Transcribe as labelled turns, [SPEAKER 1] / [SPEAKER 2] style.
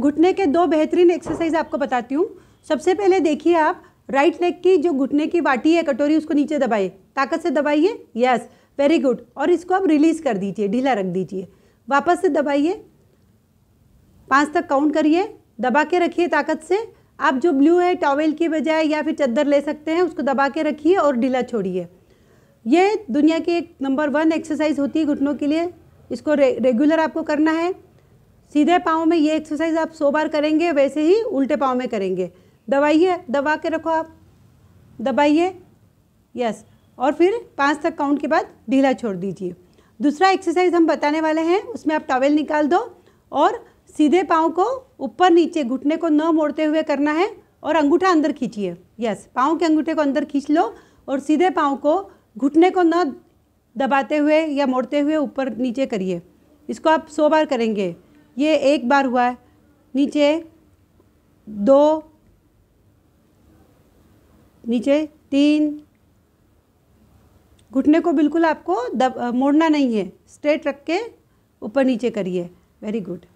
[SPEAKER 1] घुटने के दो बेहतरीन एक्सरसाइज आपको बताती हूँ सबसे पहले देखिए आप राइट लेग की जो घुटने की वाटी है कटोरी उसको नीचे दबाइए ताकत से दबाइए यस वेरी गुड और इसको आप रिलीज़ कर दीजिए ढीला रख दीजिए वापस से दबाइए पाँच तक काउंट करिए दबा के रखिए ताकत से आप जो ब्लू है टॉवेल की बजाय या फिर चद्दर ले सकते हैं उसको दबा के रखिए और ढीला छोड़िए ये दुनिया की एक नंबर वन एक्सरसाइज होती है घुटनों के लिए इसको रे, रेगुलर आपको करना है सीधे पाँव में ये एक्सरसाइज आप सौ बार करेंगे वैसे ही उल्टे पाँव में करेंगे दबाइए दबा के रखो आप दबाइए यस और फिर पाँच तक काउंट के बाद ढीला छोड़ दीजिए दूसरा एक्सरसाइज हम बताने वाले हैं उसमें आप टॉवेल निकाल दो और सीधे पाँव को ऊपर नीचे घुटने को न मोड़ते हुए करना है और अंगूठा अंदर खींचिए यस पाँव के अंगूठे को अंदर खींच लो और सीधे पाँव को घुटने को न दबाते हुए या मोड़ते हुए ऊपर नीचे करिए इसको आप सौ बार करेंगे ये एक बार हुआ है नीचे दो नीचे तीन घुटने को बिल्कुल आपको दब मोड़ना नहीं है स्ट्रेट रख के ऊपर नीचे करिए वेरी गुड